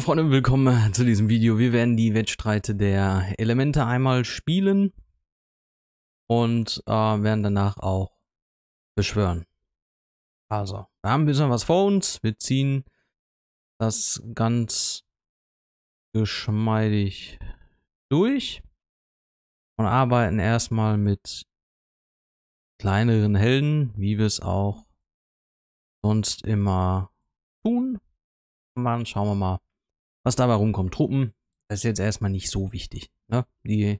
Freunde, willkommen äh, zu diesem Video. Wir werden die Wettstreite der Elemente einmal spielen und äh, werden danach auch beschwören. Also, wir haben ein bisschen was vor uns. Wir ziehen das ganz geschmeidig durch und arbeiten erstmal mit kleineren Helden, wie wir es auch sonst immer tun. Dann schauen wir mal, was dabei rumkommt, Truppen, das ist jetzt erstmal nicht so wichtig. Ne? Die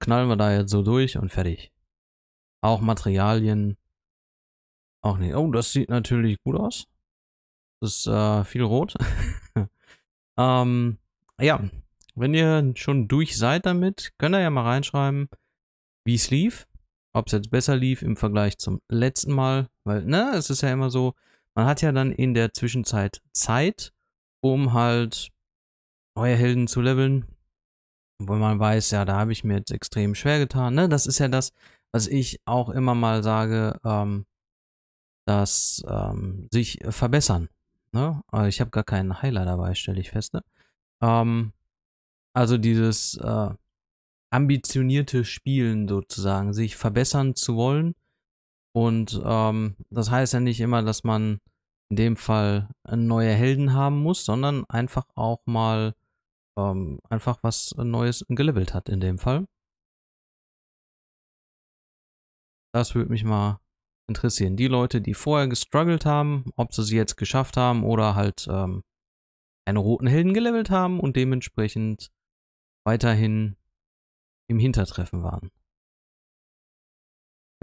knallen wir da jetzt so durch und fertig. Auch Materialien. Auch nicht. Oh, das sieht natürlich gut aus. Das ist äh, viel rot. ähm, ja, wenn ihr schon durch seid damit, könnt ihr ja mal reinschreiben, wie es lief. Ob es jetzt besser lief im Vergleich zum letzten Mal. Weil, ne, es ist ja immer so, man hat ja dann in der Zwischenzeit Zeit, um halt neue Helden zu leveln. Wo man weiß, ja, da habe ich mir jetzt extrem schwer getan. Ne? Das ist ja das, was ich auch immer mal sage, ähm, dass ähm, sich äh, verbessern. Ne? Also ich habe gar keinen Heiler dabei, stelle ich fest. Ne? Ähm, also dieses äh, ambitionierte Spielen sozusagen, sich verbessern zu wollen. Und ähm, das heißt ja nicht immer, dass man in dem Fall äh, neue Helden haben muss, sondern einfach auch mal ähm, einfach was Neues gelevelt hat in dem Fall. Das würde mich mal interessieren. Die Leute, die vorher gestruggelt haben, ob sie sie jetzt geschafft haben oder halt ähm, einen roten Helden gelevelt haben und dementsprechend weiterhin im Hintertreffen waren.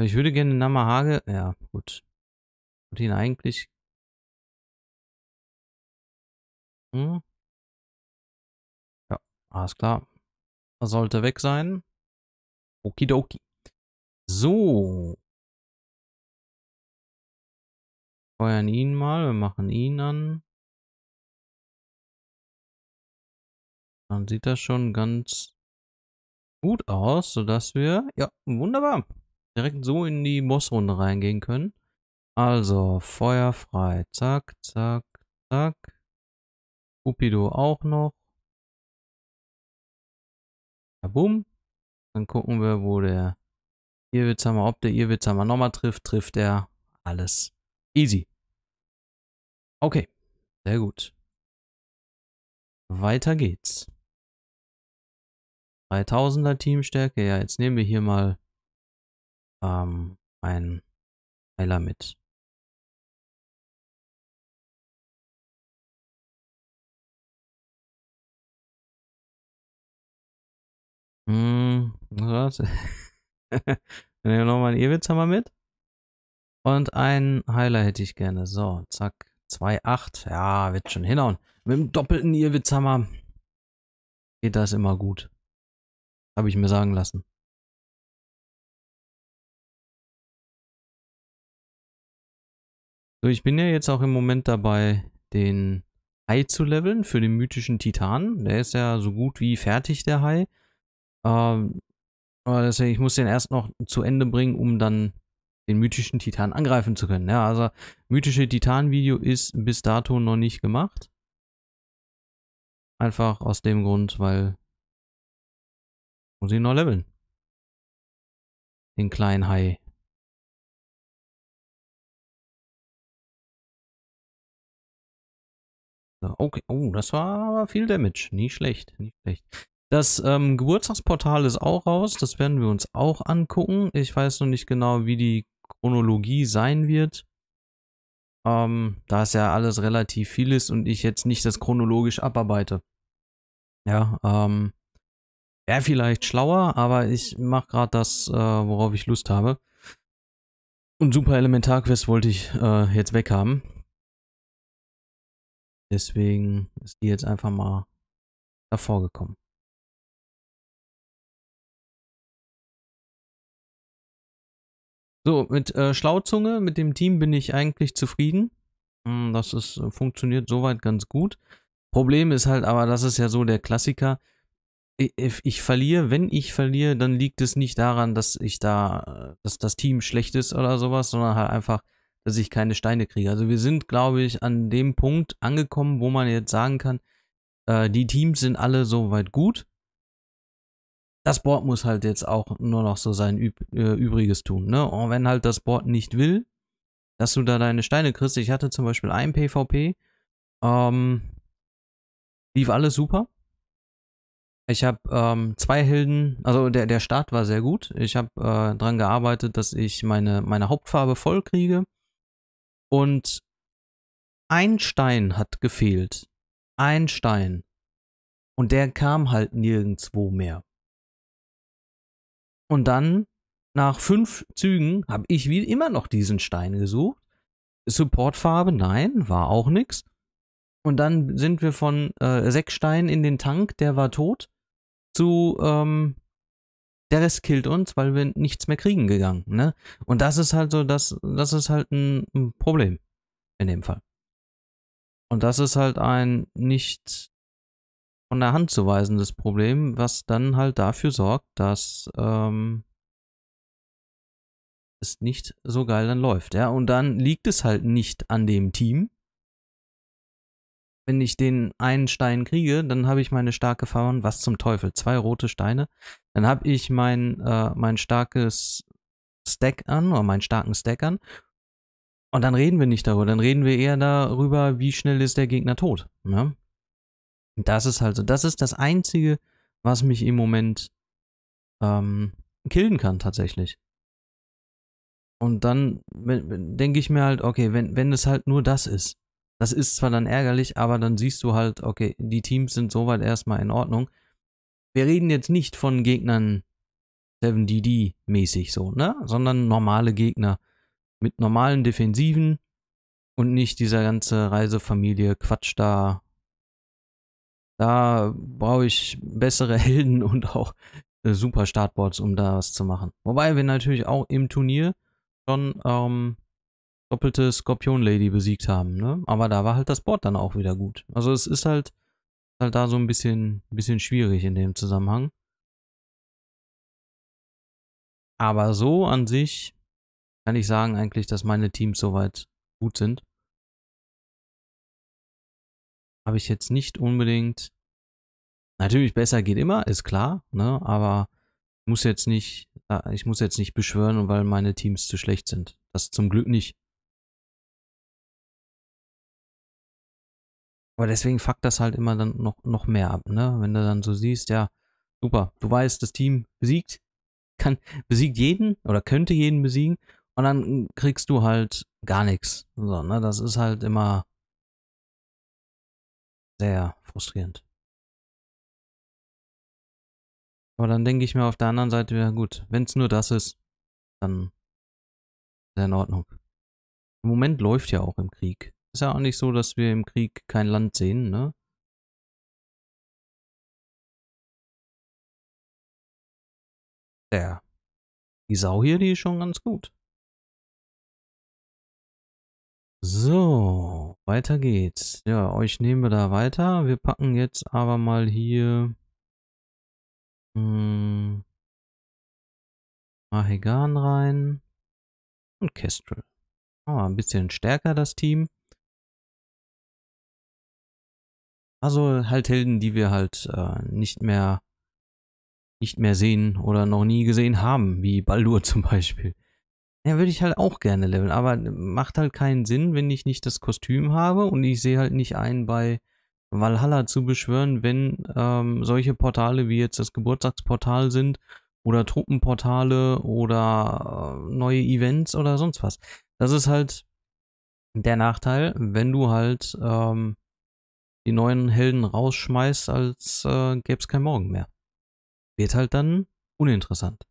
Ich würde gerne Namahage, ja gut, und ihn eigentlich Hm? Ja, alles klar. Das sollte weg sein. Okidoki. So. Feuern ihn mal. Wir machen ihn an. Dann sieht das schon ganz gut aus, sodass wir, ja, wunderbar, direkt so in die Bossrunde reingehen können. Also, Feuer frei. Zack, zack, zack. Cupido auch noch. Ja, boom. Dann gucken wir, wo der Irwitzhammer, ob der Irwitzhammer nochmal trifft, trifft er alles. Easy. Okay, sehr gut. Weiter geht's. 3000er Teamstärke. Ja, jetzt nehmen wir hier mal ähm, einen Heiler mit. Start. Dann nehmen wir nochmal einen Ewitzer mit. Und einen Heiler hätte ich gerne. So, zack. 2,8. Ja, wird schon hinhauen. Mit dem doppelten Irwitzhammer geht das immer gut. Habe ich mir sagen lassen. So, ich bin ja jetzt auch im Moment dabei, den Hai zu leveln für den mythischen Titan. Der ist ja so gut wie fertig, der Hai. Ähm, aber deswegen, ich muss den erst noch zu Ende bringen, um dann den mythischen Titan angreifen zu können. Ja, also mythische Titan-Video ist bis dato noch nicht gemacht. Einfach aus dem Grund, weil muss ich noch leveln. Den kleinen Hai. Okay, oh, das war viel Damage. Nicht schlecht, nicht schlecht. Das ähm, Geburtstagsportal ist auch raus. Das werden wir uns auch angucken. Ich weiß noch nicht genau, wie die Chronologie sein wird. Ähm, da es ja alles relativ viel ist und ich jetzt nicht das chronologisch abarbeite. Ja, ähm, wäre vielleicht schlauer, aber ich mache gerade das, äh, worauf ich Lust habe. Und Super Elementarquest wollte ich äh, jetzt weghaben. Deswegen ist die jetzt einfach mal davor gekommen. So, mit äh, Schlauzunge, mit dem Team bin ich eigentlich zufrieden. Hm, das ist, äh, funktioniert soweit ganz gut. Problem ist halt aber, das ist ja so der Klassiker. Ich, ich verliere, wenn ich verliere, dann liegt es nicht daran, dass ich da, äh, dass das Team schlecht ist oder sowas, sondern halt einfach, dass ich keine Steine kriege. Also wir sind, glaube ich, an dem Punkt angekommen, wo man jetzt sagen kann, äh, die Teams sind alle soweit gut das Board muss halt jetzt auch nur noch so sein Üb äh, Übriges tun. Ne? Und wenn halt das Board nicht will, dass du da deine Steine kriegst. Ich hatte zum Beispiel ein PvP, ähm, lief alles super. Ich habe ähm, zwei Helden, also der, der Start war sehr gut. Ich habe äh, dran gearbeitet, dass ich meine, meine Hauptfarbe voll kriege. Und ein Stein hat gefehlt. Ein Stein. Und der kam halt nirgendwo mehr. Und dann, nach fünf Zügen, habe ich wie immer noch diesen Stein gesucht. Supportfarbe, nein, war auch nix. Und dann sind wir von äh, sechs Steinen in den Tank, der war tot, zu ähm, der Rest killt uns, weil wir nichts mehr kriegen gegangen. Ne? Und das ist halt so, das, das ist halt ein Problem in dem Fall. Und das ist halt ein nicht von der Hand zu weisendes Problem, was dann halt dafür sorgt, dass ähm, es nicht so geil dann läuft. Ja? Und dann liegt es halt nicht an dem Team. Wenn ich den einen Stein kriege, dann habe ich meine starke Fahne. Was zum Teufel? Zwei rote Steine. Dann habe ich mein, äh, mein starkes Stack an oder meinen starken Stack an. Und dann reden wir nicht darüber. Dann reden wir eher darüber, wie schnell ist der Gegner tot. Ja? Ne? Das ist halt so. Das ist das Einzige, was mich im Moment ähm, killen kann, tatsächlich. Und dann denke ich mir halt, okay, wenn, wenn es halt nur das ist, das ist zwar dann ärgerlich, aber dann siehst du halt, okay, die Teams sind soweit erstmal in Ordnung. Wir reden jetzt nicht von Gegnern 7DD-mäßig so, ne? Sondern normale Gegner mit normalen Defensiven und nicht dieser ganze Reisefamilie Quatsch da da brauche ich bessere Helden und auch äh, super Startboards, um da was zu machen. Wobei wir natürlich auch im Turnier schon ähm, doppelte Skorpion-Lady besiegt haben. Ne? Aber da war halt das Board dann auch wieder gut. Also es ist halt, halt da so ein bisschen, bisschen schwierig in dem Zusammenhang. Aber so an sich kann ich sagen eigentlich, dass meine Teams soweit gut sind habe ich jetzt nicht unbedingt. Natürlich besser geht immer, ist klar, ne? Aber ich muss jetzt nicht, äh, ich muss jetzt nicht beschwören, weil meine Teams zu schlecht sind. Das zum Glück nicht. Aber deswegen fuckt das halt immer dann noch, noch mehr ab, ne? Wenn du dann so siehst, ja, super, du weißt, das Team besiegt, kann, besiegt jeden oder könnte jeden besiegen und dann kriegst du halt gar nichts. So, ne? Das ist halt immer sehr frustrierend. Aber dann denke ich mir auf der anderen Seite ja gut, wenn es nur das ist, dann ist ja in Ordnung. Im Moment läuft ja auch im Krieg. Ist ja auch nicht so, dass wir im Krieg kein Land sehen, ne? Der. Die Sau hier, die ist schon ganz gut. So, weiter geht's. Ja, euch nehmen wir da weiter. Wir packen jetzt aber mal hier... Hm, Mahegan rein. Und Kestrel. Oh, ein bisschen stärker das Team. Also halt Helden, die wir halt äh, nicht mehr nicht mehr sehen oder noch nie gesehen haben, wie Baldur zum Beispiel. Ja, würde ich halt auch gerne leveln, aber macht halt keinen Sinn, wenn ich nicht das Kostüm habe und ich sehe halt nicht ein, bei Valhalla zu beschwören, wenn ähm, solche Portale wie jetzt das Geburtstagsportal sind oder Truppenportale oder äh, neue Events oder sonst was. Das ist halt der Nachteil, wenn du halt ähm, die neuen Helden rausschmeißt, als äh, gäbe es kein Morgen mehr. Wird halt dann uninteressant.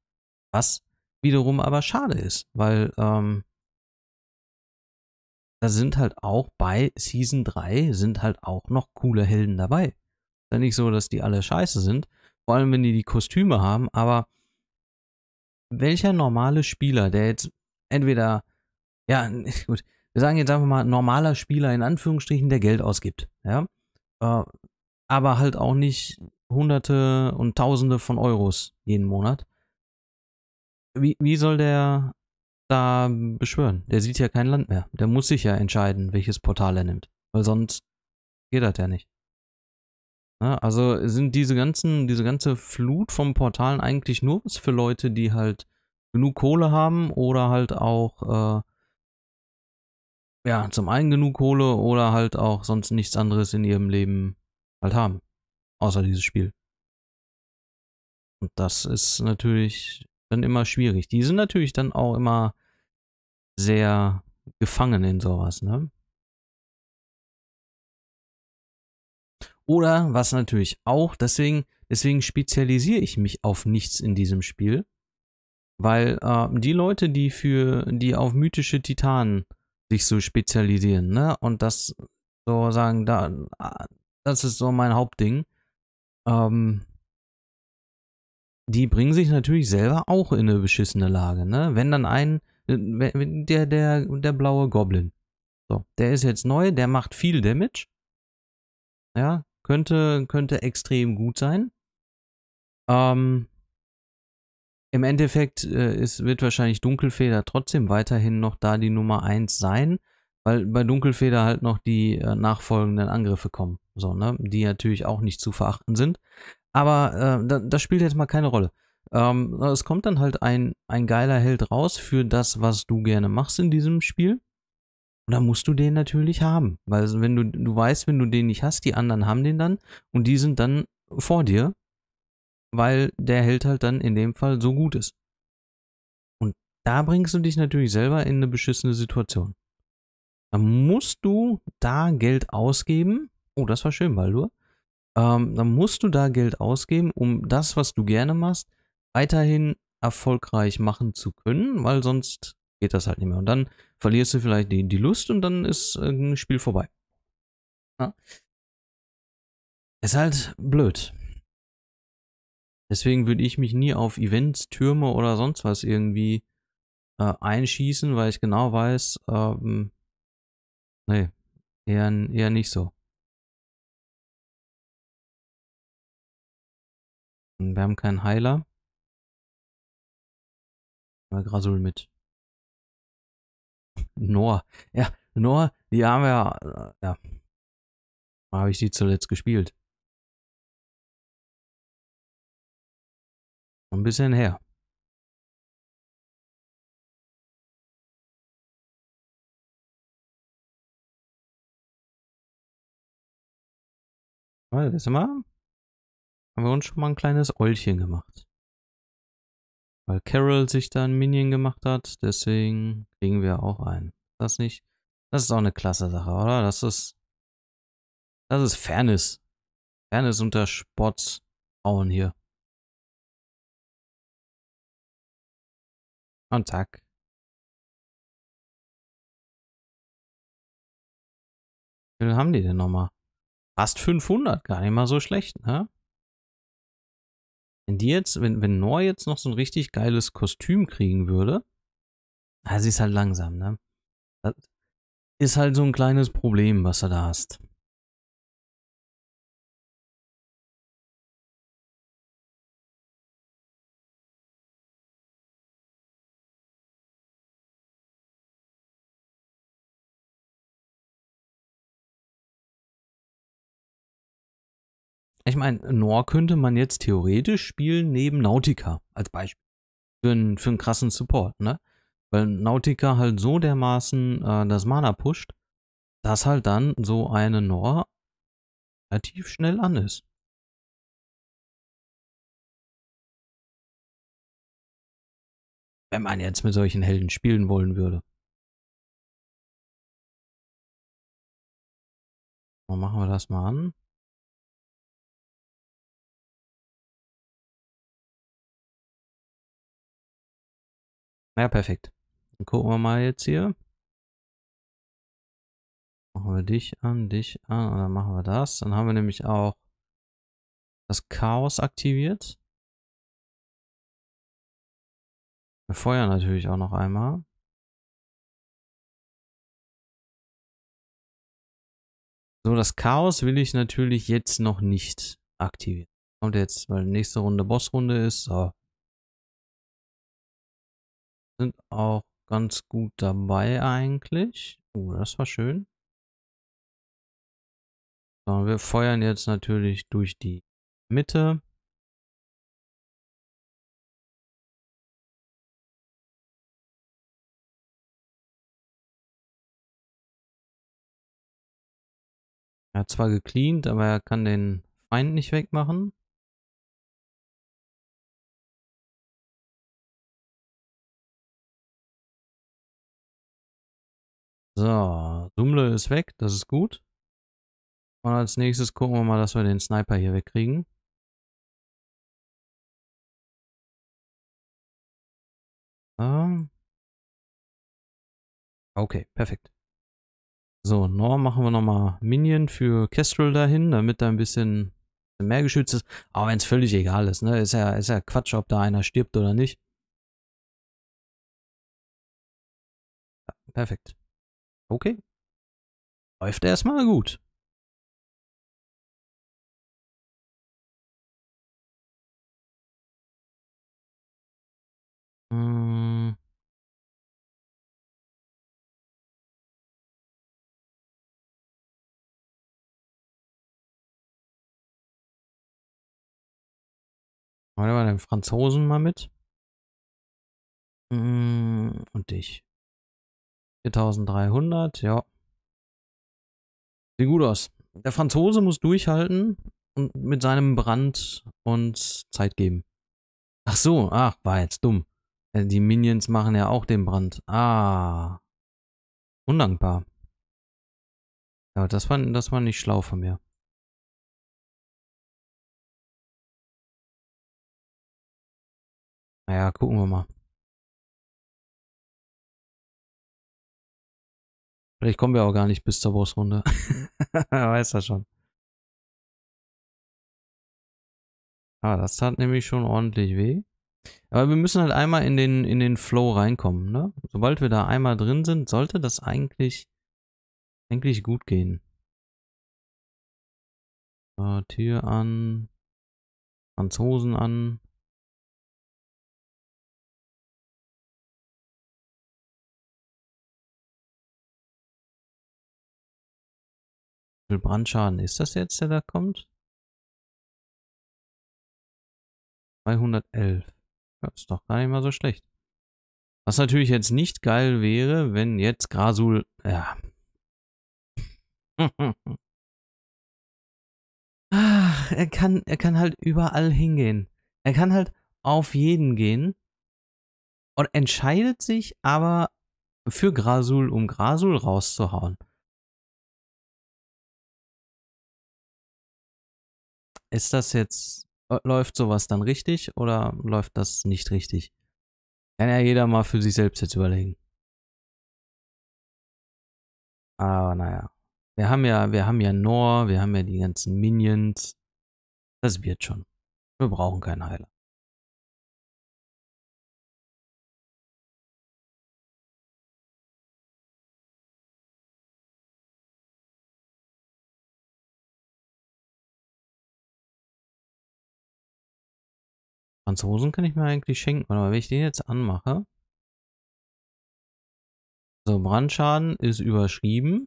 Was wiederum aber schade ist, weil ähm, da sind halt auch bei Season 3 sind halt auch noch coole Helden dabei. Ist ja nicht so, dass die alle scheiße sind, vor allem wenn die die Kostüme haben, aber welcher normale Spieler, der jetzt entweder, ja, gut, wir sagen jetzt einfach mal normaler Spieler in Anführungsstrichen, der Geld ausgibt, ja, äh, aber halt auch nicht Hunderte und Tausende von Euros jeden Monat wie, wie soll der da beschwören? Der sieht ja kein Land mehr. Der muss sich ja entscheiden, welches Portal er nimmt. Weil sonst geht das ja nicht. Ja, also sind diese ganzen, diese ganze Flut von Portalen eigentlich nur für Leute, die halt genug Kohle haben oder halt auch äh, ja, zum einen genug Kohle oder halt auch sonst nichts anderes in ihrem Leben halt haben. Außer dieses Spiel. Und das ist natürlich dann immer schwierig. Die sind natürlich dann auch immer sehr gefangen in sowas, ne? Oder was natürlich auch, deswegen, deswegen spezialisiere ich mich auf nichts in diesem Spiel. Weil äh, die Leute, die für, die auf mythische Titanen sich so spezialisieren, ne? Und das so sagen, da, ah, das ist so mein Hauptding. Ähm, die bringen sich natürlich selber auch in eine beschissene Lage, ne? Wenn dann ein, äh, der, der, der blaue Goblin. So, der ist jetzt neu, der macht viel Damage. Ja, könnte, könnte extrem gut sein. Ähm, Im Endeffekt äh, ist, wird wahrscheinlich Dunkelfeder trotzdem weiterhin noch da die Nummer 1 sein, weil bei Dunkelfeder halt noch die äh, nachfolgenden Angriffe kommen. So, ne? Die natürlich auch nicht zu verachten sind. Aber äh, da, das spielt jetzt mal keine Rolle. Ähm, es kommt dann halt ein, ein geiler Held raus für das, was du gerne machst in diesem Spiel. Und dann musst du den natürlich haben. Weil wenn du, du weißt, wenn du den nicht hast, die anderen haben den dann und die sind dann vor dir, weil der Held halt dann in dem Fall so gut ist. Und da bringst du dich natürlich selber in eine beschissene Situation. Dann musst du da Geld ausgeben. Oh, das war schön, Baldur ähm, dann musst du da Geld ausgeben, um das, was du gerne machst, weiterhin erfolgreich machen zu können, weil sonst geht das halt nicht mehr. Und dann verlierst du vielleicht die, die Lust und dann ist äh, ein Spiel vorbei. Ja. Ist halt blöd. Deswegen würde ich mich nie auf Events, Türme oder sonst was irgendwie äh, einschießen, weil ich genau weiß, ähm, nee, eher, eher nicht so. Wir haben keinen Heiler. Mal Grasul mit. Noah. Ja, Noah, die haben wir. Äh, ja. Habe ich sie zuletzt gespielt. Ein bisschen her. Warte, das mal haben wir uns schon mal ein kleines Eulchen gemacht. Weil Carol sich da ein Minion gemacht hat, deswegen kriegen wir auch einen. Das nicht. Das ist auch eine klasse Sache, oder? Das ist. Das ist Fairness. Fairness unter Sportsfrauen hier. Und zack. Wie viel haben die denn nochmal? Fast 500, gar nicht mal so schlecht, ne? Wenn die jetzt, wenn, wenn Nor jetzt noch so ein richtig geiles Kostüm kriegen würde, na, ah, sie ist halt langsam, ne? Das ist halt so ein kleines Problem, was du da hast. Ich meine, Noir könnte man jetzt theoretisch spielen neben Nautica als Beispiel. Für einen, für einen krassen Support, ne? Weil Nautica halt so dermaßen äh, das Mana pusht, dass halt dann so eine Noir relativ schnell an ist. Wenn man jetzt mit solchen Helden spielen wollen würde. Machen wir das mal an. Ja, perfekt. Dann gucken wir mal jetzt hier. Machen wir dich an, dich an und dann machen wir das. Dann haben wir nämlich auch das Chaos aktiviert. Wir feuern natürlich auch noch einmal. So, das Chaos will ich natürlich jetzt noch nicht aktivieren. Kommt jetzt, weil nächste Runde Bossrunde ist. So. Sind auch ganz gut dabei eigentlich. Oh, das war schön. So, wir feuern jetzt natürlich durch die Mitte. Er hat zwar gecleant, aber er kann den Feind nicht wegmachen. So, Dumle ist weg, das ist gut. Und als nächstes gucken wir mal, dass wir den Sniper hier wegkriegen. Okay, perfekt. So, Norm machen wir nochmal Minion für Kestrel dahin, damit da ein bisschen mehr geschützt ist. Aber wenn es völlig egal ist, ne? Ist ja, ist ja Quatsch, ob da einer stirbt oder nicht. Ja, perfekt. Okay. Läuft erstmal gut. Hm. Warte mal, den Franzosen mal mit. Hm, und dich. 4300, ja. Sieht gut aus. Der Franzose muss durchhalten und mit seinem Brand uns Zeit geben. Ach so, ach, war jetzt dumm. Äh, die Minions machen ja auch den Brand. Ah. Undankbar. Ja, das war, das war nicht schlau von mir. Naja, gucken wir mal. Vielleicht kommen wir auch gar nicht bis zur Bossrunde. Weiß das schon. Ah, das tat nämlich schon ordentlich weh. Aber wir müssen halt einmal in den, in den Flow reinkommen, ne? Sobald wir da einmal drin sind, sollte das eigentlich, eigentlich gut gehen. Äh, Tür an, Franzosen an. viel Brandschaden ist das jetzt, der da kommt? 211. Das ist doch gar nicht mal so schlecht. Was natürlich jetzt nicht geil wäre, wenn jetzt Grasul... Ja. Ach, er kann, er kann halt überall hingehen. Er kann halt auf jeden gehen und entscheidet sich aber für Grasul, um Grasul rauszuhauen. Ist das jetzt, äh, läuft sowas dann richtig oder läuft das nicht richtig? Kann ja jeder mal für sich selbst jetzt überlegen. Aber naja. Wir haben ja, wir haben ja Nor, wir haben ja die ganzen Minions. Das wird schon. Wir brauchen keinen Heiler. Franzosen kann ich mir eigentlich schenken, aber wenn ich den jetzt anmache. So, Brandschaden ist überschrieben.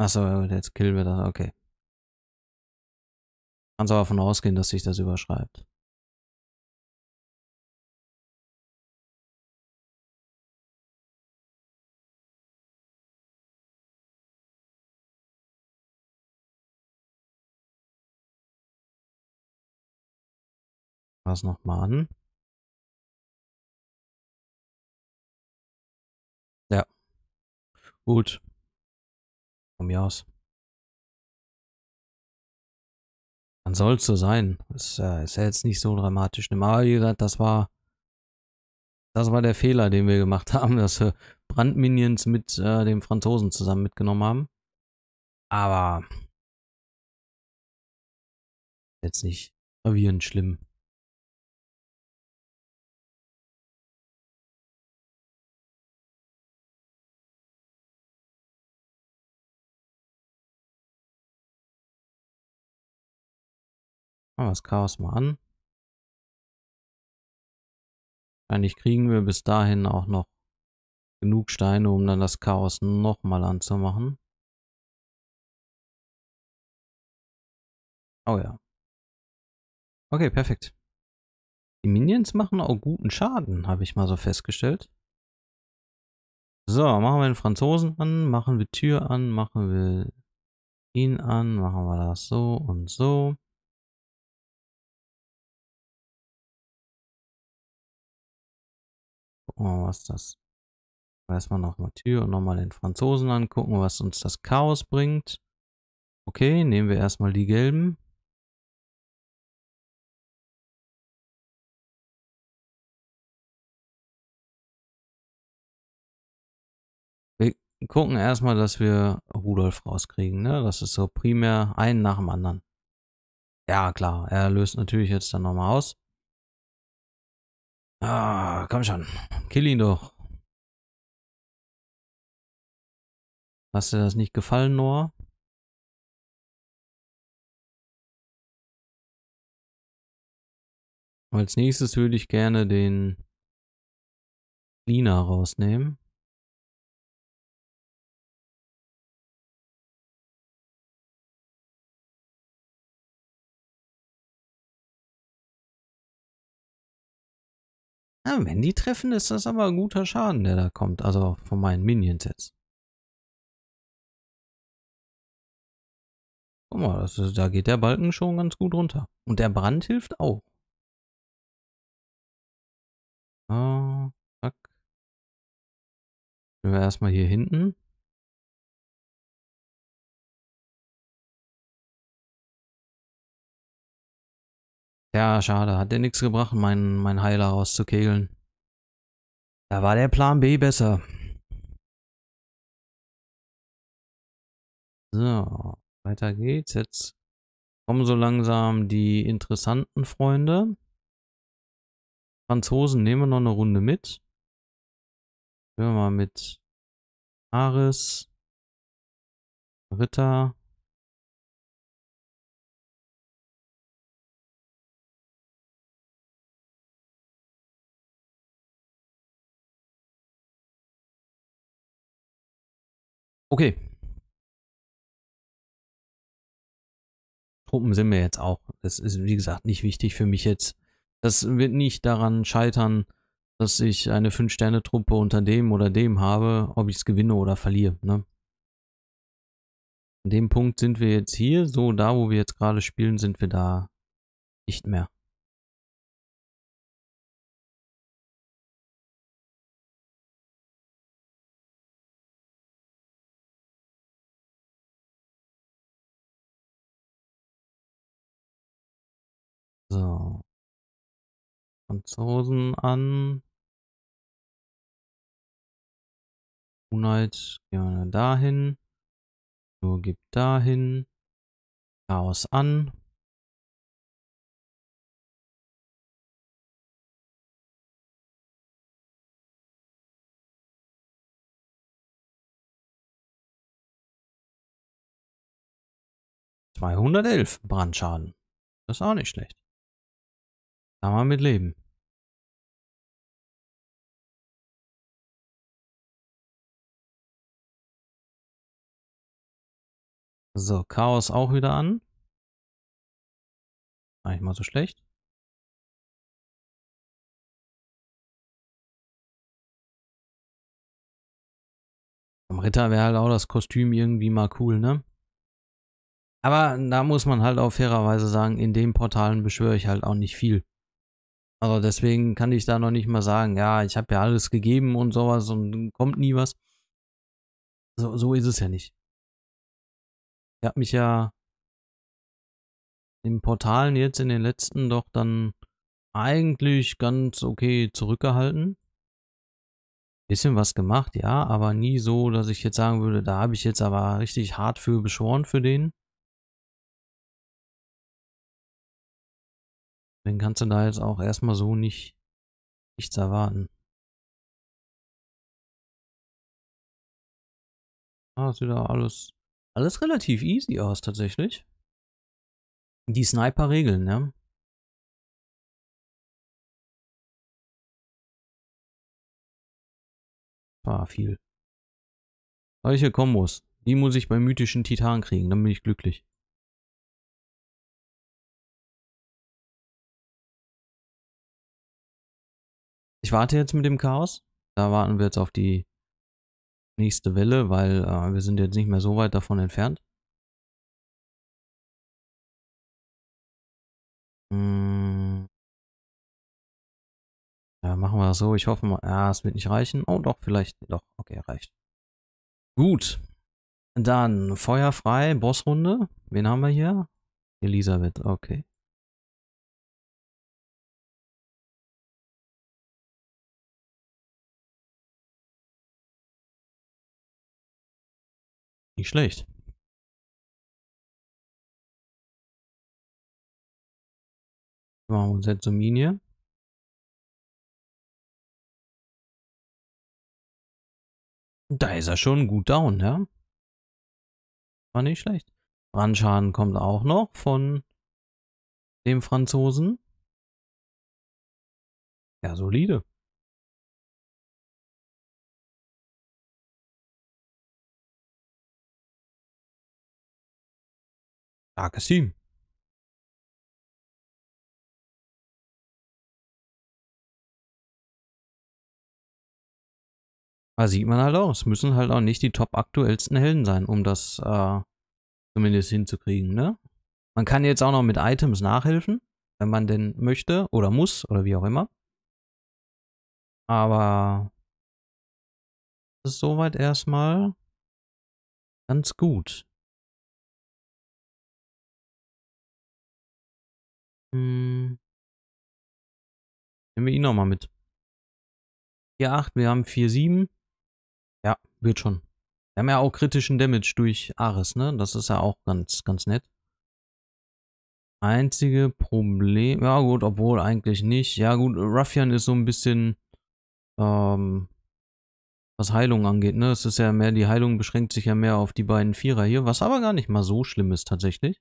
Achso, jetzt killen wir das, okay. Kannst aber davon ausgehen, dass sich das überschreibt. wir es nochmal an. Ja. Gut. Von mir aus. Dann soll es so sein. Es äh, ist ja jetzt nicht so dramatisch. Mal, wie gesagt, das war. Das war der Fehler, den wir gemacht haben, dass wir Brandminions mit äh, dem Franzosen zusammen mitgenommen haben. Aber jetzt nicht gravierend schlimm. Machen wir das Chaos mal an. Wahrscheinlich kriegen wir bis dahin auch noch genug Steine, um dann das Chaos nochmal anzumachen. Oh ja. Okay, perfekt. Die Minions machen auch guten Schaden, habe ich mal so festgestellt. So, machen wir den Franzosen an, machen wir Tür an, machen wir ihn an, machen wir das so und so. Oh, mal, was das. Erstmal noch Mathieu und nochmal den Franzosen angucken, was uns das Chaos bringt. Okay, nehmen wir erstmal die gelben. Wir gucken erstmal, dass wir Rudolf rauskriegen. Ne? Das ist so primär ein nach dem anderen. Ja, klar, er löst natürlich jetzt dann nochmal aus. Ah, komm schon. Kill ihn doch. Hast dir das nicht gefallen, Noah? Als nächstes würde ich gerne den Lina rausnehmen. Ja, wenn die treffen, ist das aber ein guter Schaden, der da kommt. Also von meinen Minions jetzt. Guck mal, ist, da geht der Balken schon ganz gut runter. Und der Brand hilft auch. Ah, zack. Gehen wir erstmal hier hinten. Ja, schade. Hat dir nichts gebracht, meinen mein Heiler rauszukegeln. Da war der Plan B besser. So, weiter geht's. Jetzt kommen so langsam die interessanten Freunde. Franzosen nehmen wir noch eine Runde mit. Hören wir mal mit Aris, Ritter, Okay. Truppen sind mir jetzt auch. Das ist, wie gesagt, nicht wichtig für mich jetzt. Das wird nicht daran scheitern, dass ich eine 5-Sterne-Truppe unter dem oder dem habe, ob ich es gewinne oder verliere. Ne? An dem Punkt sind wir jetzt hier. So, da wo wir jetzt gerade spielen, sind wir da nicht mehr. Franzosen an. Unite gehen wir dahin. Nur gibt dahin. Chaos an. Zweihundertelf Brandschaden. Das ist auch nicht schlecht. Kann man mit leben. So, Chaos auch wieder an. Eigentlich mal so schlecht. Am Ritter wäre halt auch das Kostüm irgendwie mal cool, ne? Aber da muss man halt auch fairerweise sagen, in den Portalen beschwöre ich halt auch nicht viel. Also deswegen kann ich da noch nicht mal sagen, ja, ich habe ja alles gegeben und sowas und kommt nie was. So, so ist es ja nicht. Ich habe mich ja in Portalen jetzt in den letzten doch dann eigentlich ganz okay zurückgehalten. Bisschen was gemacht, ja, aber nie so, dass ich jetzt sagen würde, da habe ich jetzt aber richtig hart für beschworen für den. Dann kannst du da jetzt auch erstmal so nicht nichts erwarten. Ah, sieht da alles, alles relativ easy aus tatsächlich. Die Sniper-Regeln, ne? War ah, viel. Solche Kombos, die muss ich beim mythischen Titan kriegen, dann bin ich glücklich. Ich warte jetzt mit dem Chaos. Da warten wir jetzt auf die nächste Welle, weil äh, wir sind jetzt nicht mehr so weit davon entfernt. Hm. Ja, machen wir das so. Ich hoffe mal, ja, es wird nicht reichen. Oh, doch, vielleicht. Doch, okay, reicht. Gut. Dann Feuer frei, Bossrunde. Wen haben wir hier? Elisabeth, okay. Nicht schlecht. Machen wir uns jetzt um ihn Da ist er schon gut down, ja. War nicht schlecht. Brandschaden kommt auch noch von dem Franzosen. Ja, solide. Starkes Team. Da sieht man halt auch, es müssen halt auch nicht die top aktuellsten Helden sein, um das äh, zumindest hinzukriegen, ne? Man kann jetzt auch noch mit Items nachhelfen, wenn man denn möchte oder muss oder wie auch immer. Aber das ist soweit erstmal ganz gut. Hm. Nehmen wir ihn nochmal mit. 4-8, wir haben 4-7. Ja, wird schon. Wir haben ja auch kritischen Damage durch Ares, ne? Das ist ja auch ganz, ganz nett. Einzige Problem... Ja gut, obwohl eigentlich nicht. Ja gut, Ruffian ist so ein bisschen... Ähm, was Heilung angeht, ne? Es ist ja mehr... Die Heilung beschränkt sich ja mehr auf die beiden Vierer hier, was aber gar nicht mal so schlimm ist tatsächlich.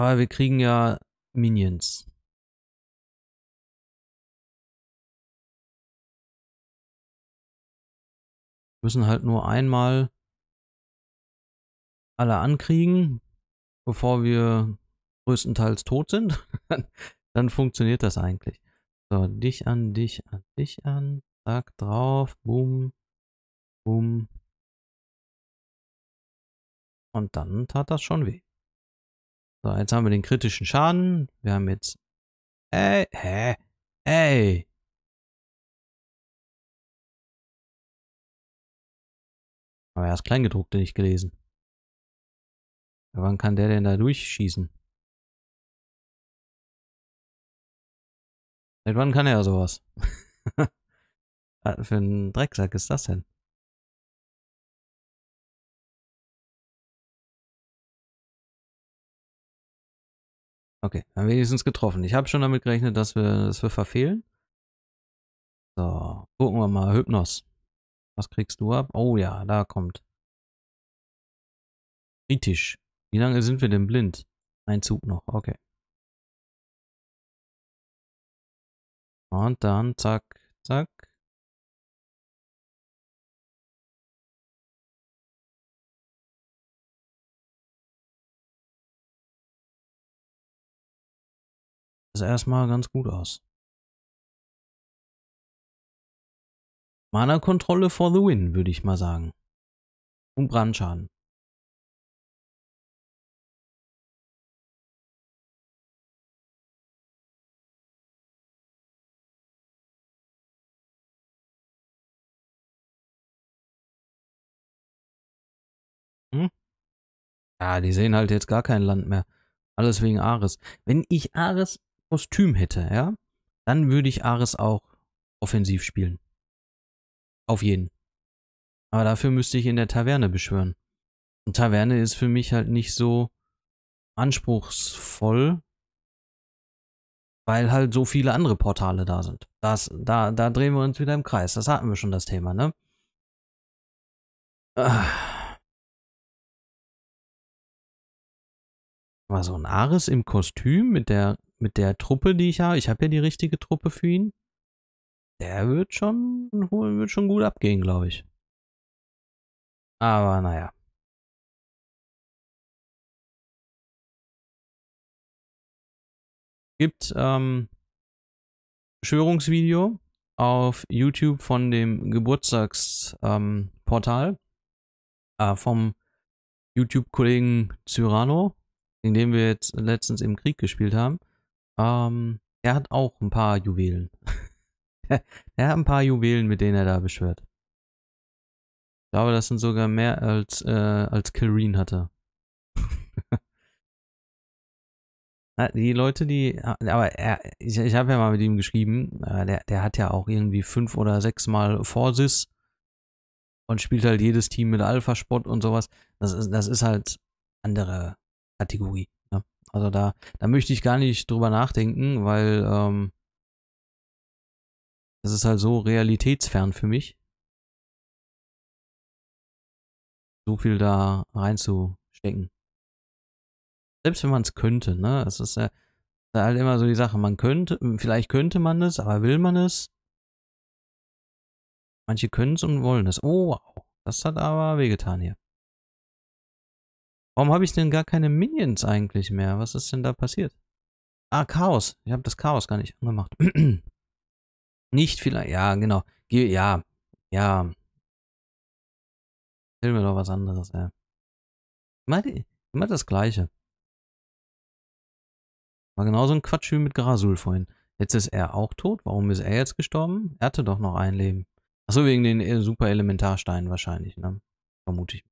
Aber wir kriegen ja Minions. müssen halt nur einmal alle ankriegen, bevor wir größtenteils tot sind. Dann funktioniert das eigentlich. So, dich an, dich an, dich an. Zack, drauf. Boom. Boom. Und dann tat das schon weh. So, jetzt haben wir den kritischen Schaden. Wir haben jetzt... Ey, äh, hä? Ey! Aber er hat Kleingedruckte nicht gelesen. Wann kann der denn da durchschießen? Seit wann kann er sowas? Für einen Drecksack ist das denn? Okay, haben wir wenigstens getroffen. Ich habe schon damit gerechnet, dass wir, dass wir verfehlen. So, gucken wir mal. Hypnos. Was kriegst du ab? Oh ja, da kommt. Kritisch. Wie lange sind wir denn blind? Ein Zug noch, okay. Und dann, zack, zack. Das erstmal ganz gut aus. Mana-Kontrolle for the win, würde ich mal sagen. Und Brandschaden. Hm? Ja, ah, die sehen halt jetzt gar kein Land mehr. Alles wegen Ares. Wenn ich Ares Kostüm hätte, ja, dann würde ich Ares auch offensiv spielen. Auf jeden. Aber dafür müsste ich in der Taverne beschwören. Und Taverne ist für mich halt nicht so anspruchsvoll, weil halt so viele andere Portale da sind. Das, da, da drehen wir uns wieder im Kreis. Das hatten wir schon das Thema, ne? Ah. War so ein Ares im Kostüm mit der mit der Truppe, die ich habe, ich habe ja die richtige Truppe für ihn. Der wird schon, wird schon gut abgehen, glaube ich. Aber naja. Gibt ähm, Schwörungsvideo auf YouTube von dem Geburtstagsportal ähm, äh, vom YouTube-Kollegen Cyrano, in dem wir jetzt letztens im Krieg gespielt haben. Ähm, er hat auch ein paar Juwelen. er hat ein paar Juwelen, mit denen er da beschwört. Ich glaube, das sind sogar mehr als, äh, als Kilreen hatte. Ah, die Leute, die, ah, aber er, ich, ich habe ja mal mit ihm geschrieben, äh, der, der hat ja auch irgendwie fünf oder sechs Mal Vorsis und spielt halt jedes Team mit Alpha-Spot und sowas. Das ist, das ist halt andere Kategorie. Also da, da möchte ich gar nicht drüber nachdenken, weil ähm, das ist halt so realitätsfern für mich. So viel da reinzustecken. Selbst wenn man es könnte, ne? Es ist ja halt immer so die Sache, man könnte, vielleicht könnte man es, aber will man es? Manche können es und wollen es. Oh, wow. Das hat aber wehgetan hier. Warum habe ich denn gar keine Minions eigentlich mehr? Was ist denn da passiert? Ah, Chaos. Ich habe das Chaos gar nicht angemacht. nicht vielleicht. Ja, genau. Ja, ja. Erzähl mir doch was anderes, ey. Immer, immer das Gleiche. War genauso ein Quatsch wie mit Grasul vorhin. Jetzt ist er auch tot. Warum ist er jetzt gestorben? Er hatte doch noch ein Leben. Achso, wegen den äh, super Elementarsteinen wahrscheinlich, ne? Vermute ich.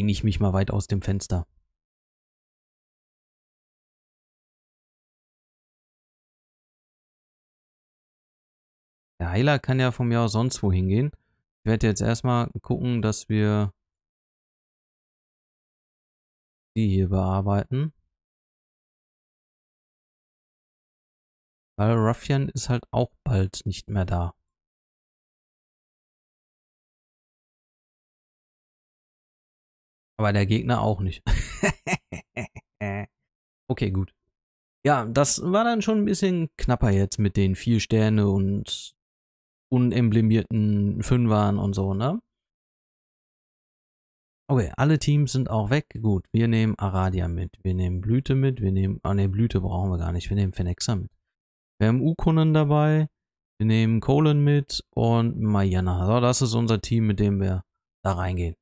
lehne ich mich mal weit aus dem Fenster. Der Heiler kann ja von mir aus sonst wo hingehen. Ich werde jetzt erstmal gucken, dass wir die hier bearbeiten. Weil Ruffian ist halt auch bald nicht mehr da. Aber der Gegner auch nicht. okay, gut. Ja, das war dann schon ein bisschen knapper jetzt mit den vier Sterne und unemblemierten Fünfern und so, ne? Okay, alle Teams sind auch weg. Gut, wir nehmen Aradia mit, wir nehmen Blüte mit, wir nehmen, ah ne, Blüte brauchen wir gar nicht, wir nehmen Fenexa mit. Wir haben Ukunen dabei, wir nehmen Colin mit und Mayana. So, das ist unser Team, mit dem wir da reingehen.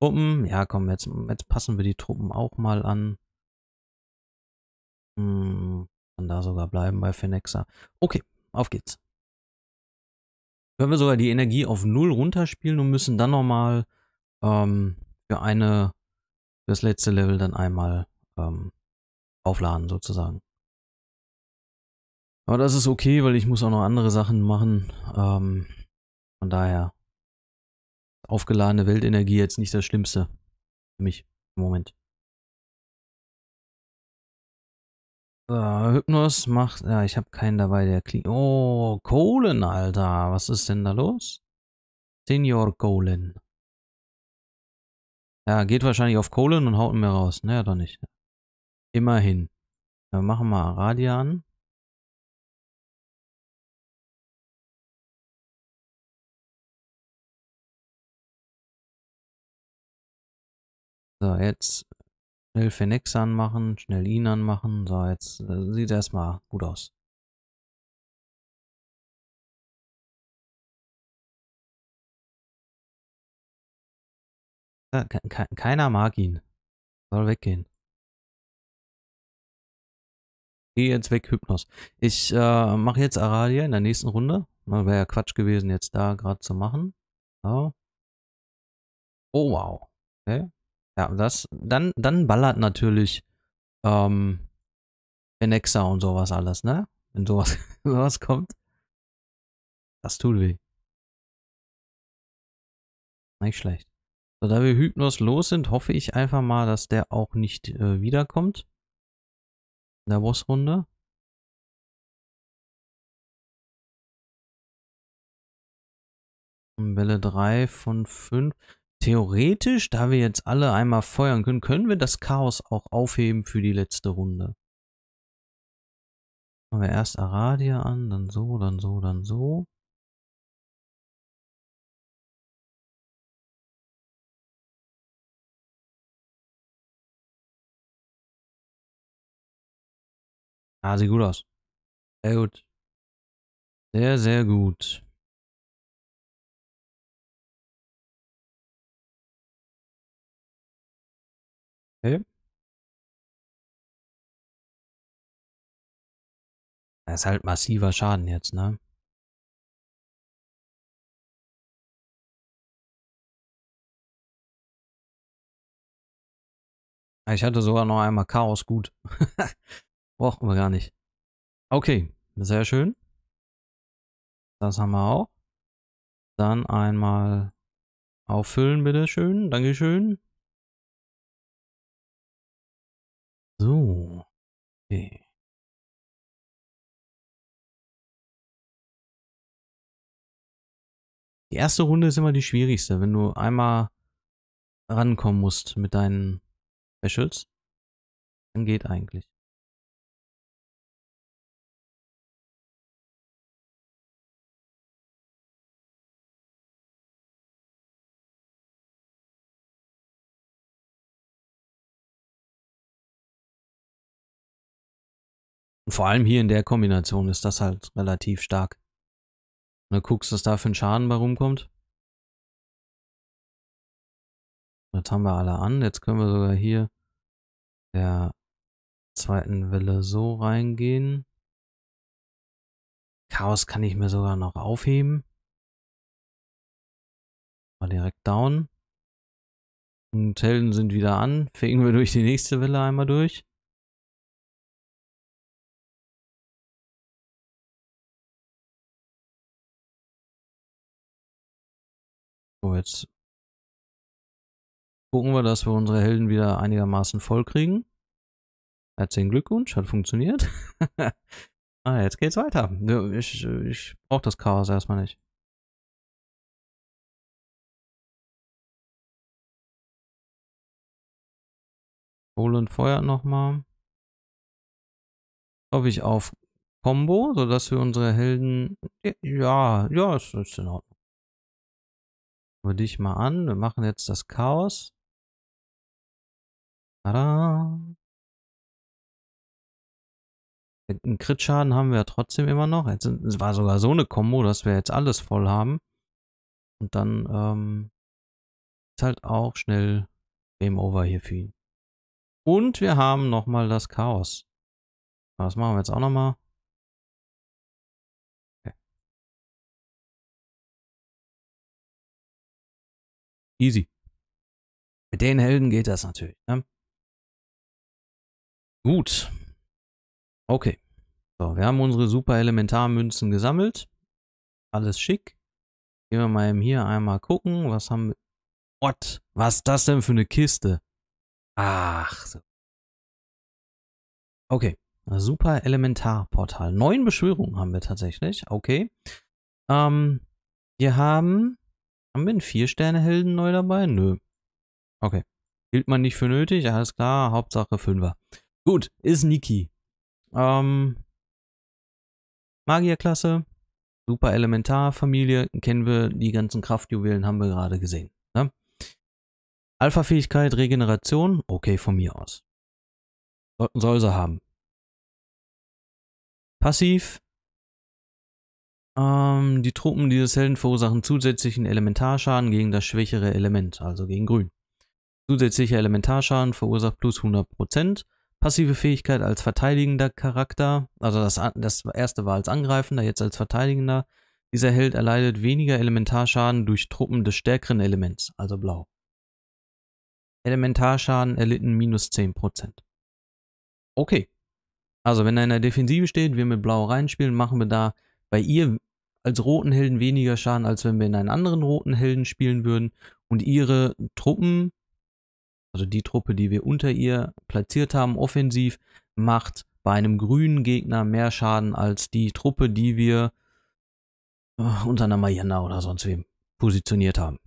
Truppen. Ja, komm, jetzt, jetzt passen wir die Truppen auch mal an. Hm, kann da sogar bleiben bei Fenexa. Okay, auf geht's. Können wir sogar die Energie auf null runterspielen und müssen dann nochmal ähm, für eine, für das letzte Level dann einmal ähm, aufladen sozusagen. Aber das ist okay, weil ich muss auch noch andere Sachen machen. Ähm, von daher aufgeladene Weltenergie jetzt nicht das Schlimmste für mich im Moment. So, Hypnos macht. Ja, ich habe keinen dabei, der klingt. Oh, Kohlen, Alter. Was ist denn da los? Senior Kohlen. Ja, geht wahrscheinlich auf Kohlen und haut ihn mir raus. Naja, doch nicht. Immerhin. Dann machen wir Radia an. So, jetzt schnell Phoenix anmachen, schnell ihn anmachen. So, jetzt äh, sieht erstmal gut aus. Äh, ke keiner mag ihn. Soll weggehen. Geh jetzt weg, Hypnos. Ich äh, mache jetzt Aradia in der nächsten Runde. Ne, Wäre ja Quatsch gewesen, jetzt da gerade zu machen. So. Oh, wow. Okay. Ja, das, dann, dann ballert natürlich ähm, Venexa und sowas alles, ne? Wenn sowas, sowas kommt. Das tut weh. Nicht schlecht. So, da wir Hypnos los sind, hoffe ich einfach mal, dass der auch nicht äh, wiederkommt. In der Bossrunde. Welle 3 von 5 theoretisch, da wir jetzt alle einmal feuern können, können wir das Chaos auch aufheben für die letzte Runde. Machen wir erst Aradia an, dann so, dann so, dann so. Ah, sieht gut aus. Sehr gut. Sehr, sehr gut. Okay. Hm? Das ist halt massiver Schaden jetzt, ne? Ah, ich hatte sogar noch einmal Chaos gut. Brauchen wir gar nicht. Okay, sehr schön. Das haben wir auch. Dann einmal auffüllen, bitte schön. Dankeschön. So. Okay. Die erste Runde ist immer die schwierigste, wenn du einmal rankommen musst mit deinen Specials. Dann geht eigentlich. Und vor allem hier in der Kombination ist das halt relativ stark. Und dann guckst, was da für ein Schaden bei rumkommt. Jetzt haben wir alle an. Jetzt können wir sogar hier der zweiten Welle so reingehen. Chaos kann ich mir sogar noch aufheben. Mal direkt down. Und Helden sind wieder an. Fegen wir durch die nächste Welle einmal durch. So, jetzt gucken wir, dass wir unsere Helden wieder einigermaßen voll kriegen. Herzlichen Glückwunsch, hat funktioniert. ah, jetzt geht's weiter. Ich, ich brauche das Chaos erstmal nicht. Polen feuert nochmal. Glaube ich auf Combo, sodass wir unsere Helden. Ja, ja, ist, ist in Ordnung wir dich mal an. Wir machen jetzt das Chaos. Tada. Einen Crit-Schaden haben wir ja trotzdem immer noch. Jetzt sind, es war sogar so eine Kombo, dass wir jetzt alles voll haben. Und dann ähm, ist halt auch schnell Game Over hier für ihn. Und wir haben nochmal das Chaos. Das machen wir jetzt auch nochmal. Easy. Mit den Helden geht das natürlich. Ne? Gut. Okay. So, wir haben unsere super Elementarmünzen gesammelt. Alles schick. Gehen wir mal eben hier einmal gucken. Was haben wir. What? Was ist das denn für eine Kiste? Ach so. Okay. Super Elementarportal. Neun Beschwörungen haben wir tatsächlich. Okay. Ähm, wir haben haben wir einen Vier-Sterne-Helden neu dabei? Nö. Okay. Hielt man nicht für nötig, alles klar, Hauptsache Fünfer. Gut, ist Niki. Ähm, Magierklasse, Super Elementarfamilie, kennen wir, die ganzen Kraftjuwelen haben wir gerade gesehen. Ne? Alpha-Fähigkeit, Regeneration, okay, von mir aus. Soll, soll sie haben. Passiv, ähm, die Truppen dieses Helden verursachen zusätzlichen Elementarschaden gegen das schwächere Element, also gegen Grün. Zusätzlicher Elementarschaden verursacht plus 100%. Passive Fähigkeit als verteidigender Charakter, also das, das erste war als angreifender, jetzt als verteidigender. Dieser Held erleidet weniger Elementarschaden durch Truppen des stärkeren Elements, also blau. Elementarschaden erlitten minus 10%. Okay. Also wenn er in der Defensive steht, wir mit blau reinspielen, machen wir da bei ihr als roten Helden weniger Schaden, als wenn wir in einen anderen roten Helden spielen würden. Und ihre Truppen, also die Truppe, die wir unter ihr platziert haben, offensiv, macht bei einem grünen Gegner mehr Schaden als die Truppe, die wir äh, unter einer Mariana oder sonst wem positioniert haben.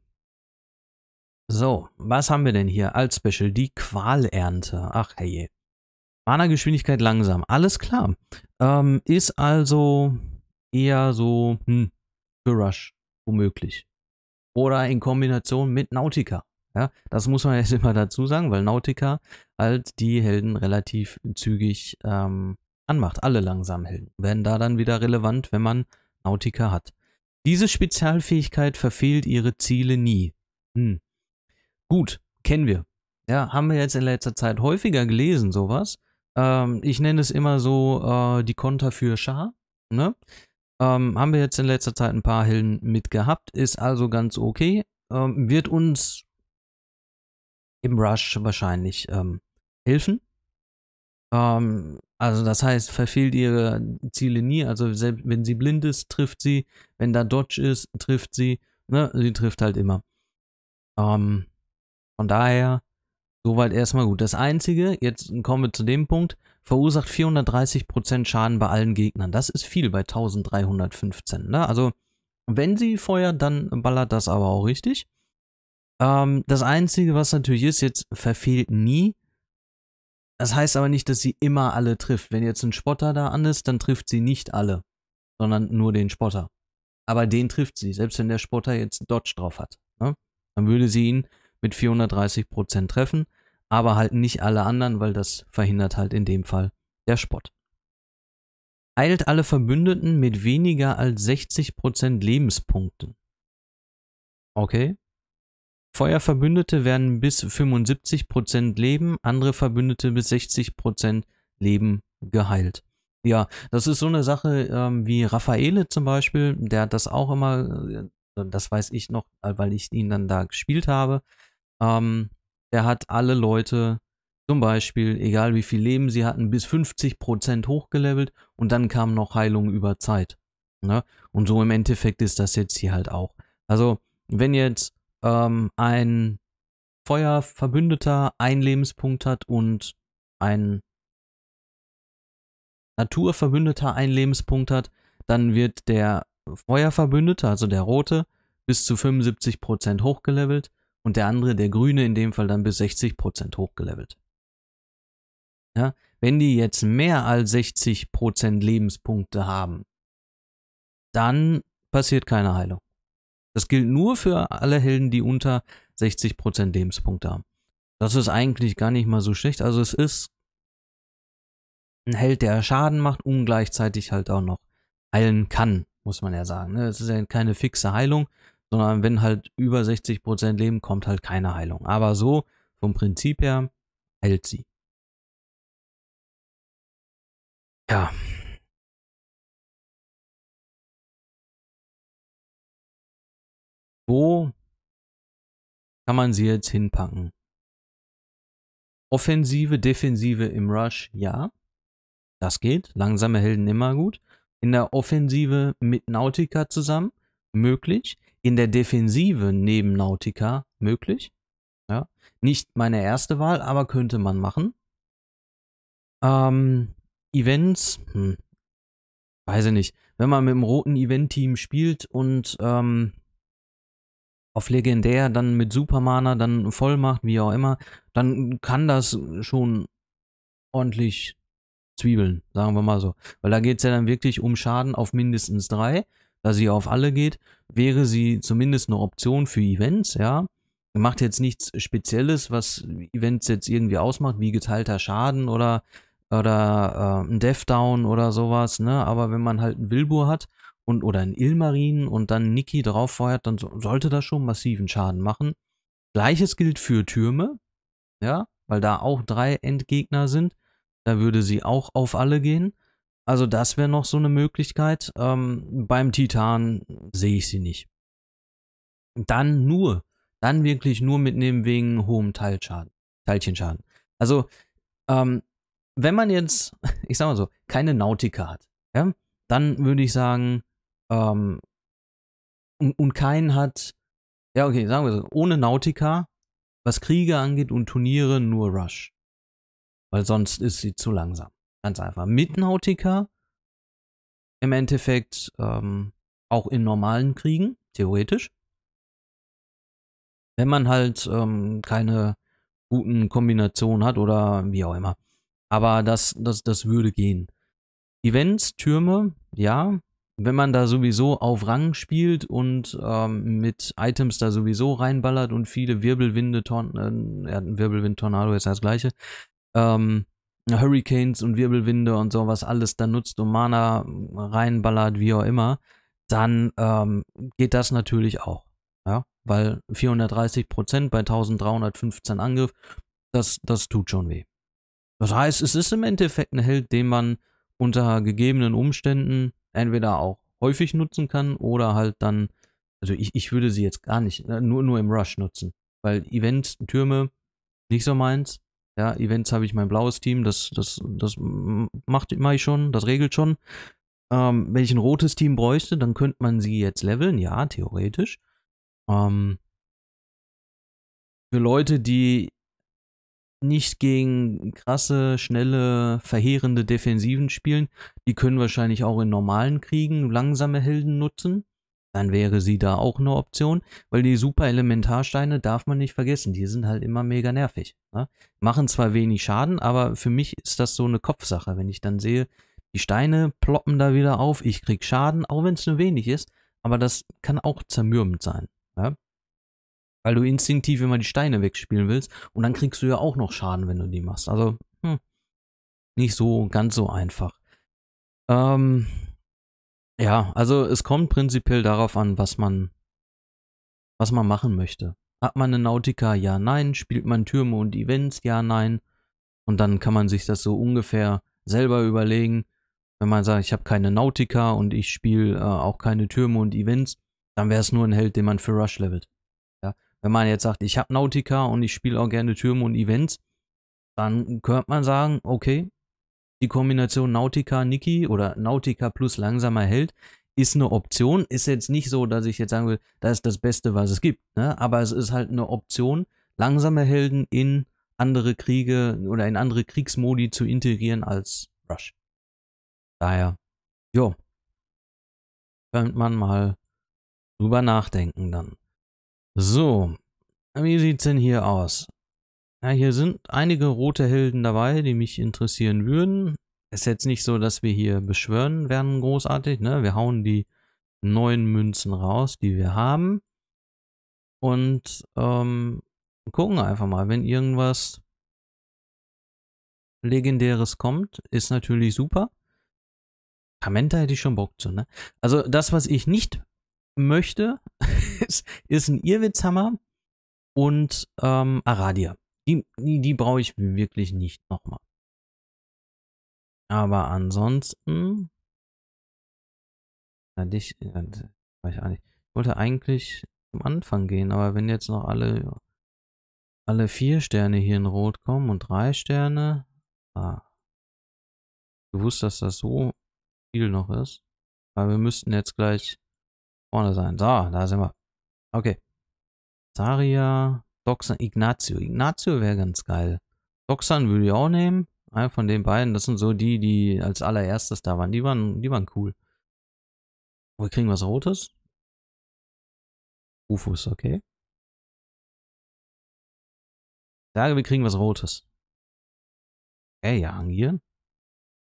So, was haben wir denn hier als Special? Die Qualernte. Ach herrje. Mana-Geschwindigkeit langsam. Alles klar. Ähm, ist also eher so, hm, für Rush, womöglich. Oder in Kombination mit Nautica. Ja, das muss man jetzt immer dazu sagen, weil Nautica halt die Helden relativ zügig ähm, anmacht. Alle langsamen Helden werden da dann wieder relevant, wenn man Nautica hat. Diese Spezialfähigkeit verfehlt ihre Ziele nie. Hm. Gut, kennen wir. Ja, haben wir jetzt in letzter Zeit häufiger gelesen, sowas. Ähm, ich nenne es immer so äh, die Konter für Schar. Ne? Ähm, haben wir jetzt in letzter Zeit ein paar Helden mitgehabt, ist also ganz okay. Ähm, wird uns im Rush wahrscheinlich ähm, helfen. Ähm, also das heißt, verfehlt ihre Ziele nie. Also selbst wenn sie blind ist, trifft sie. Wenn da Dodge ist, trifft sie. Ne? Sie trifft halt immer. Ähm, von daher, soweit erstmal gut. Das Einzige, jetzt kommen wir zu dem Punkt, verursacht 430% Schaden bei allen Gegnern. Das ist viel bei 1315. Ne? Also, wenn sie feuert, dann ballert das aber auch richtig. Ähm, das Einzige, was natürlich ist, jetzt verfehlt nie. Das heißt aber nicht, dass sie immer alle trifft. Wenn jetzt ein Spotter da an ist, dann trifft sie nicht alle, sondern nur den Spotter. Aber den trifft sie, selbst wenn der Spotter jetzt Dodge drauf hat. Ne? Dann würde sie ihn mit 430% treffen aber halt nicht alle anderen, weil das verhindert halt in dem Fall der Spott. Eilt alle Verbündeten mit weniger als 60% Lebenspunkten. Okay. Feuerverbündete werden bis 75% Leben, andere Verbündete bis 60% Leben geheilt. Ja, das ist so eine Sache ähm, wie Raffaele zum Beispiel, der hat das auch immer, äh, das weiß ich noch, weil ich ihn dann da gespielt habe. Ähm, der hat alle Leute zum Beispiel, egal wie viel Leben sie hatten, bis 50% hochgelevelt und dann kam noch Heilung über Zeit. Ne? Und so im Endeffekt ist das jetzt hier halt auch. Also, wenn jetzt ähm, ein Feuerverbündeter einen Lebenspunkt hat und ein Naturverbündeter einen Lebenspunkt hat, dann wird der Feuerverbündete, also der rote, bis zu 75% hochgelevelt und der andere, der grüne, in dem Fall dann bis 60% hochgelevelt. Ja, wenn die jetzt mehr als 60% Lebenspunkte haben, dann passiert keine Heilung. Das gilt nur für alle Helden, die unter 60% Lebenspunkte haben. Das ist eigentlich gar nicht mal so schlecht. Also es ist ein Held, der Schaden macht und gleichzeitig halt auch noch heilen kann, muss man ja sagen. Ne? Es ist ja keine fixe Heilung, sondern wenn halt über 60% leben, kommt halt keine Heilung. Aber so, vom Prinzip her, heilt sie. Ja. Wo kann man sie jetzt hinpacken? Offensive, defensive im Rush, ja. Das geht. Langsame Helden immer gut. In der Offensive mit Nautica zusammen, möglich in der Defensive neben Nautica möglich. Ja, nicht meine erste Wahl, aber könnte man machen. Ähm, Events, hm, weiß ich nicht. Wenn man mit dem roten Event-Team spielt und ähm, auf Legendär, dann mit Supermana, dann Vollmacht, wie auch immer, dann kann das schon ordentlich zwiebeln, sagen wir mal so. Weil da geht es ja dann wirklich um Schaden auf mindestens drei, dass sie auf alle geht wäre sie zumindest eine Option für Events, ja. Macht jetzt nichts Spezielles, was Events jetzt irgendwie ausmacht, wie geteilter Schaden oder, oder äh, ein Deathdown oder sowas, ne? Aber wenn man halt einen Wilbur hat und oder einen Ilmarin und dann Niki drauf feuert, dann so, sollte das schon massiven Schaden machen. Gleiches gilt für Türme, ja, weil da auch drei Endgegner sind. Da würde sie auch auf alle gehen. Also das wäre noch so eine Möglichkeit. Ähm, beim Titan sehe ich sie nicht. Dann nur, dann wirklich nur mitnehmen wegen hohem Teilschaden, Teilchenschaden. Also ähm, wenn man jetzt, ich sag mal so, keine Nautika hat, ja, dann würde ich sagen, ähm, und, und keinen hat, ja okay, sagen wir so, ohne Nautika, was Kriege angeht und Turniere, nur Rush. Weil sonst ist sie zu langsam. Ganz einfach. Mit Nautica im Endeffekt ähm, auch in normalen Kriegen, theoretisch. Wenn man halt ähm, keine guten Kombinationen hat oder wie auch immer. Aber das, das, das würde gehen. Events, Türme, ja. Wenn man da sowieso auf Rang spielt und ähm, mit Items da sowieso reinballert und viele Wirbelwinde, Torn äh, Wirbelwind, Tornado ist das gleiche, ähm, Hurricanes und Wirbelwinde und sowas alles dann nutzt und Mana reinballert, wie auch immer, dann ähm, geht das natürlich auch. Ja, weil 430 bei 1315 Angriff, das, das tut schon weh. Das heißt, es ist im Endeffekt ein Held, den man unter gegebenen Umständen entweder auch häufig nutzen kann oder halt dann, also ich, ich würde sie jetzt gar nicht, äh, nur, nur im Rush nutzen, weil Event-Türme nicht so meins, ja, Events habe ich mein blaues Team, das, das, das macht mache ich schon, das regelt schon. Ähm, wenn ich ein rotes Team bräuchte, dann könnte man sie jetzt leveln, ja, theoretisch. Ähm, für Leute, die nicht gegen krasse, schnelle, verheerende Defensiven spielen, die können wahrscheinlich auch in normalen Kriegen langsame Helden nutzen dann wäre sie da auch eine Option, weil die super Elementarsteine darf man nicht vergessen, die sind halt immer mega nervig. Ne? Machen zwar wenig Schaden, aber für mich ist das so eine Kopfsache, wenn ich dann sehe, die Steine ploppen da wieder auf, ich krieg Schaden, auch wenn es nur wenig ist, aber das kann auch zermürbend sein. Ja? Ne? Weil du instinktiv immer die Steine wegspielen willst und dann kriegst du ja auch noch Schaden, wenn du die machst. Also, hm, nicht so ganz so einfach. Ähm, ja, also es kommt prinzipiell darauf an, was man, was man machen möchte. Hat man eine Nautica? Ja, nein. Spielt man Türme und Events? Ja, nein. Und dann kann man sich das so ungefähr selber überlegen. Wenn man sagt, ich habe keine Nautica und ich spiele äh, auch keine Türme und Events, dann wäre es nur ein Held, den man für Rush levelt. Ja? Wenn man jetzt sagt, ich habe Nautica und ich spiele auch gerne Türme und Events, dann könnte man sagen, okay, die Kombination Nautica Niki oder Nautica plus langsamer Held ist eine Option. Ist jetzt nicht so, dass ich jetzt sagen will, das ist das Beste, was es gibt. Ne? Aber es ist halt eine Option, langsame Helden in andere Kriege oder in andere Kriegsmodi zu integrieren als Rush. Daher, jo. Könnte man mal drüber nachdenken dann. So, wie sieht's denn hier aus? Ja, hier sind einige rote Helden dabei, die mich interessieren würden. Ist jetzt nicht so, dass wir hier beschwören werden großartig. Ne? Wir hauen die neuen Münzen raus, die wir haben. Und ähm, gucken einfach mal, wenn irgendwas Legendäres kommt, ist natürlich super. Kamenta hätte ich schon Bock zu, ne? Also das, was ich nicht möchte, ist, ist ein Irwitzhammer und ähm, Aradia. Die, die, die brauche ich wirklich nicht nochmal. Aber ansonsten. Ja, dich. Ja, ich Ich wollte eigentlich am Anfang gehen, aber wenn jetzt noch alle. Alle vier Sterne hier in Rot kommen und drei Sterne. Ah. Gewusst, dass das so viel noch ist. Weil wir müssten jetzt gleich vorne sein. So, da sind wir. Okay. Saria, Doxan, Ignazio. Ignazio wäre ganz geil. Doxan würde ich auch nehmen. Einer von den beiden. Das sind so die, die als allererstes da waren. Die waren, die waren cool. Oh, wir kriegen was Rotes. Rufus, okay. Ich sage, wir kriegen was Rotes. Ey, okay, ja, Angieren.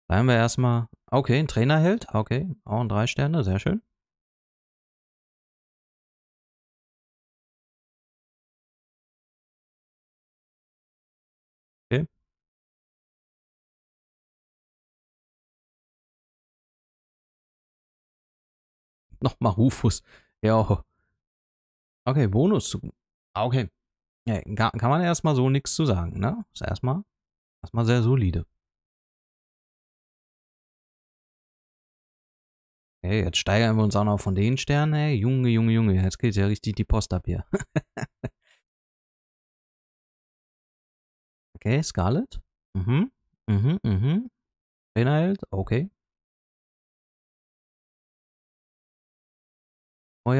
haben wir erstmal. Okay, ein Trainerheld. Okay, auch ein drei Sterne, sehr schön. Nochmal Rufus. Ja. Okay, Bonus. Ah, okay. Ja, kann man erstmal so nichts zu sagen, ne? Ist erstmal, erstmal sehr solide. Hey, jetzt steigern wir uns auch noch von den Sternen, ey. Junge, Junge, Junge, jetzt geht ja richtig die Post ab hier. okay, Scarlet. Mhm. Mhm, mhm. Trainer hält, okay.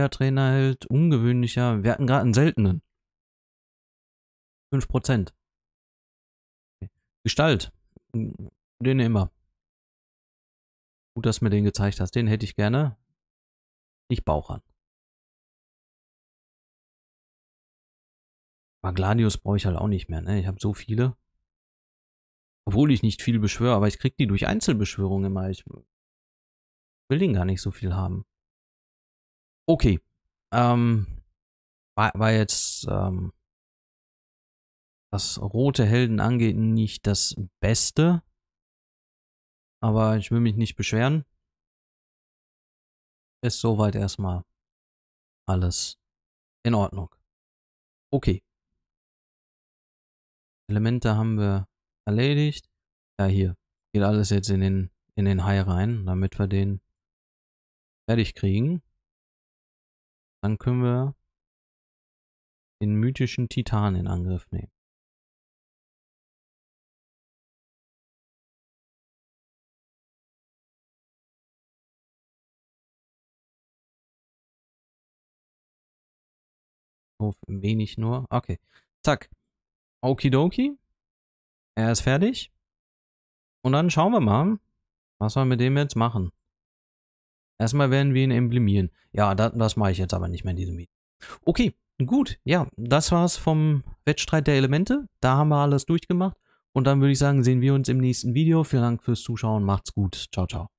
Trainer hält ungewöhnlicher. Wir hatten gerade einen seltenen. 5%. Okay. Gestalt. Den immer. Gut, dass du mir den gezeigt hast. Den hätte ich gerne. Nicht Bauch an. Aber Gladius brauche ich halt auch nicht mehr, ne? Ich habe so viele. Obwohl ich nicht viel beschwöre, aber ich kriege die durch Einzelbeschwörung immer. Ich will den gar nicht so viel haben. Okay. Ähm, war, war jetzt, ähm, was rote Helden angeht, nicht das Beste. Aber ich will mich nicht beschweren. Ist soweit erstmal alles in Ordnung. Okay. Elemente haben wir erledigt. Ja, hier. Geht alles jetzt in den, in den Hai rein, damit wir den fertig kriegen. Dann können wir den mythischen Titan in Angriff nehmen. Auf wenig nur. Okay. Zack. Okidoki. Er ist fertig. Und dann schauen wir mal, was wir mit dem jetzt machen. Erstmal werden wir ihn emblemieren. Ja, das, das mache ich jetzt aber nicht mehr in diesem Video. Okay, gut. Ja, das war's vom Wettstreit der Elemente. Da haben wir alles durchgemacht. Und dann würde ich sagen, sehen wir uns im nächsten Video. Vielen Dank fürs Zuschauen. Macht's gut. Ciao, ciao.